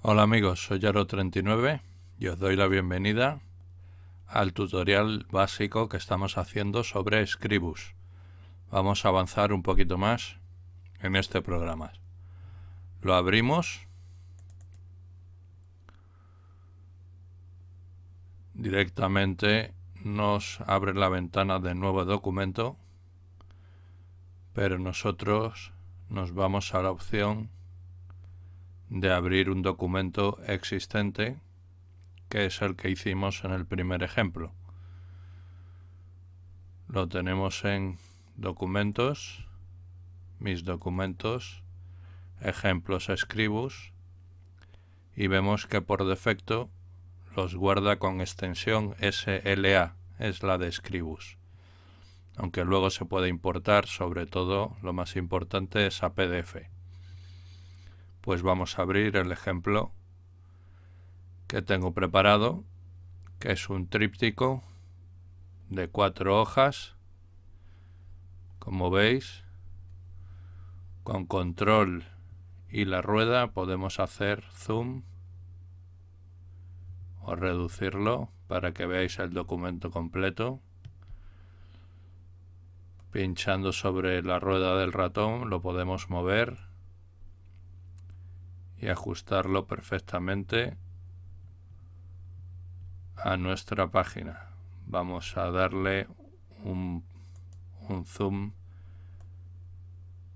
Hola amigos, soy Yaro39 y os doy la bienvenida al tutorial básico que estamos haciendo sobre Scribus. Vamos a avanzar un poquito más en este programa. Lo abrimos directamente nos abre la ventana de nuevo documento pero nosotros nos vamos a la opción de abrir un documento existente, que es el que hicimos en el primer ejemplo. Lo tenemos en documentos, mis documentos, ejemplos Scribus, y vemos que por defecto los guarda con extensión SLA, es la de Scribus. Aunque luego se puede importar, sobre todo lo más importante es a PDF pues vamos a abrir el ejemplo que tengo preparado, que es un tríptico de cuatro hojas, como veis, con control y la rueda podemos hacer zoom o reducirlo para que veáis el documento completo. Pinchando sobre la rueda del ratón lo podemos mover y ajustarlo perfectamente a nuestra página. Vamos a darle un, zoom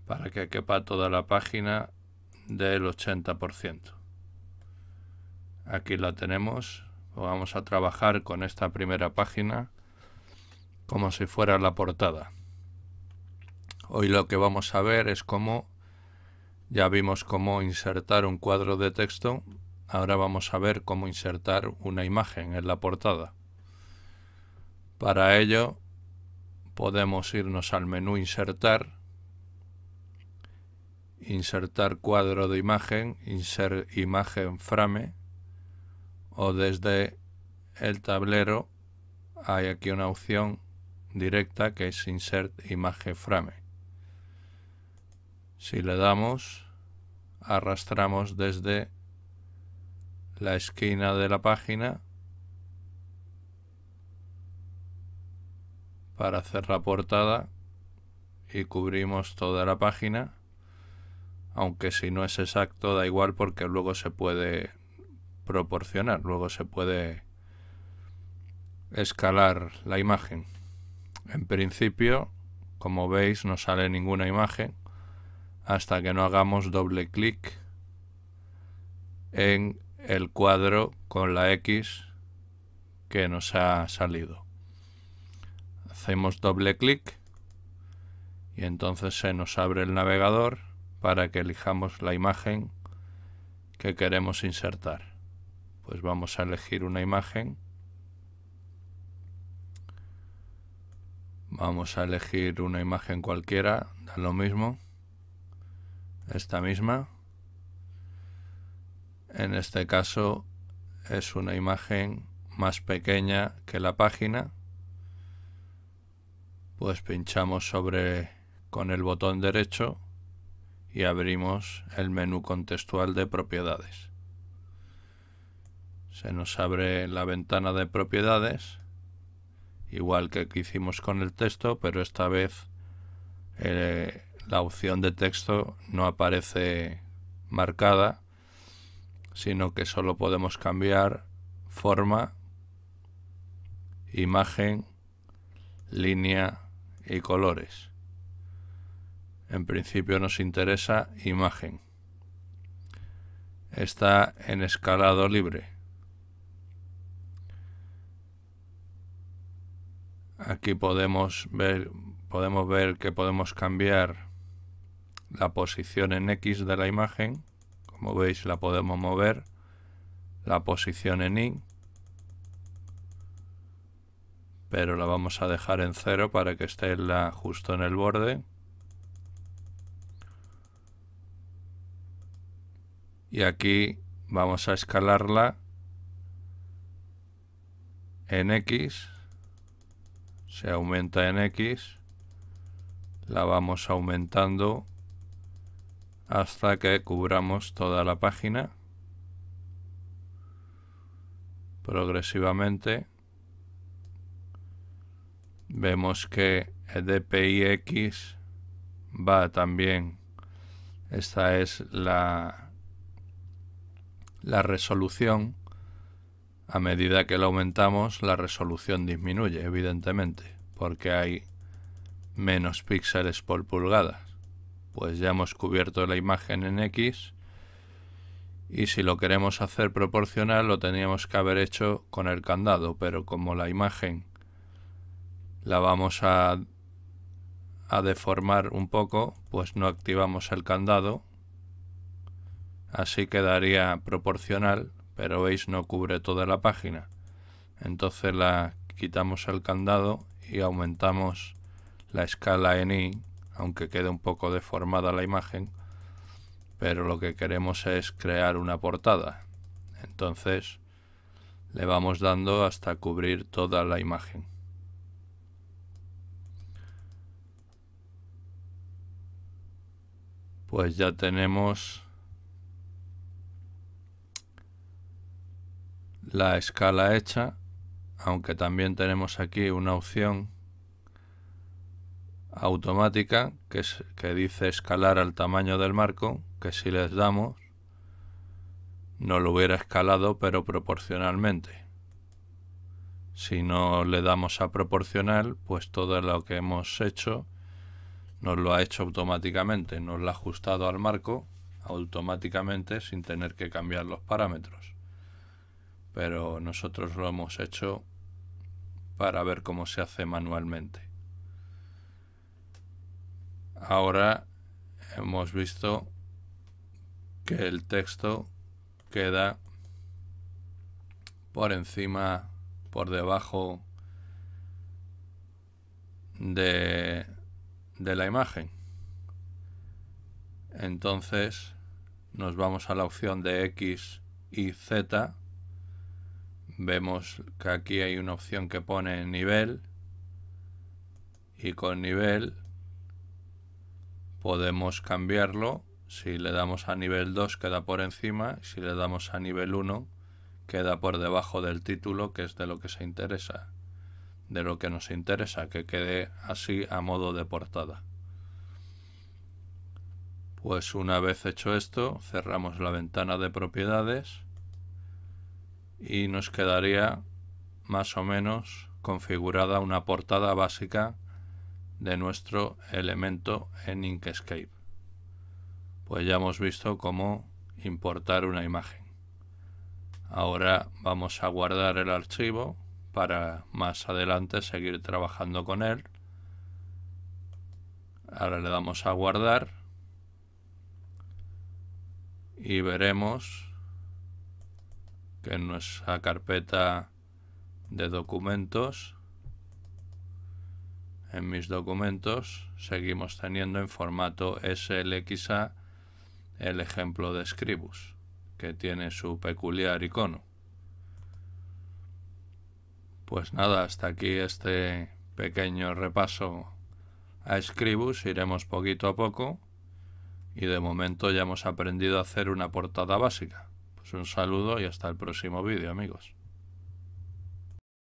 para que quepa toda la página del 80%. Aquí la tenemos. Vamos a trabajar con esta primera página como si fuera la portada. Hoy lo que vamos a ver es cómo ya vimos cómo insertar un cuadro de texto, ahora vamos a ver cómo insertar una imagen en la portada. Para ello podemos irnos al menú Insertar, Insertar cuadro de imagen, Insert imagen frame o desde el tablero hay aquí una opción directa que es Insert imagen frame. Si le damos, arrastramos desde la esquina de la página para hacer la portada y cubrimos toda la página aunque si no es exacto da igual porque luego se puede proporcionar luego se puede escalar la imagen en principio como veis no sale ninguna imagen hasta que no hagamos doble clic en el cuadro con la X que nos ha salido. Hacemos doble clic y entonces se nos abre el navegador para que elijamos la imagen que queremos insertar. Pues vamos a elegir una imagen. Vamos a elegir una imagen cualquiera, da lo mismo esta misma. En este caso es una imagen más pequeña que la página. Pues pinchamos sobre con el botón derecho y abrimos el menú contextual de propiedades. Se nos abre la ventana de propiedades, igual que hicimos con el texto, pero esta vez eh, la opción de texto no aparece marcada, sino que solo podemos cambiar forma, imagen, línea y colores. En principio nos interesa imagen. Está en escalado libre. Aquí podemos ver, podemos ver que podemos cambiar la posición en X de la imagen, como veis la podemos mover, la posición en Y, pero la vamos a dejar en cero para que esté justo en el borde. Y aquí vamos a escalarla en X, se aumenta en X, la vamos aumentando hasta que cubramos toda la página progresivamente vemos que e DPIX va también esta es la la resolución a medida que la aumentamos la resolución disminuye evidentemente porque hay menos píxeles por pulgada pues ya hemos cubierto la imagen en X y si lo queremos hacer proporcional lo teníamos que haber hecho con el candado, pero como la imagen la vamos a, deformar un poco, pues no activamos el candado, así quedaría proporcional, pero veis no cubre toda la página. Entonces la quitamos el candado y aumentamos la escala en Y aunque quede un poco deformada la imagen, pero lo que queremos es crear una portada. Entonces le vamos dando hasta cubrir toda la imagen. Pues ya tenemos la escala hecha, aunque también tenemos aquí una opción automática que, dice escalar al tamaño del marco, que si les damos no lo hubiera escalado pero proporcionalmente. Si no le damos a proporcional, pues todo lo que hemos hecho nos lo ha hecho automáticamente, nos lo ha ajustado al marco automáticamente sin tener que cambiar los parámetros. Pero nosotros lo hemos hecho para ver cómo se hace manualmente. Ahora hemos visto que el texto queda por encima, por debajo de, la imagen. Entonces nos vamos a la opción de X y Z. Vemos que aquí hay una opción que pone nivel y con nivel podemos cambiarlo. Si le damos a nivel 2 queda por encima, si le damos a nivel 1 queda por debajo del título, que es de lo que se interesa, de lo que nos interesa, que quede así a modo de portada. Pues una vez hecho esto, cerramos la ventana de propiedades y nos quedaría más o menos configurada una portada básica de nuestro elemento en Inkscape. Pues ya hemos visto cómo importar una imagen. Ahora vamos a guardar el archivo para más adelante seguir trabajando con él. Ahora le damos a guardar y veremos que en nuestra carpeta de documentos en mis documentos seguimos teniendo en formato SLXA el ejemplo de Scribus, que tiene su peculiar icono. Pues nada, hasta aquí este pequeño repaso a Scribus, iremos poquito a poco y de momento ya hemos aprendido a hacer una portada básica. Pues un saludo y hasta el próximo vídeo amigos.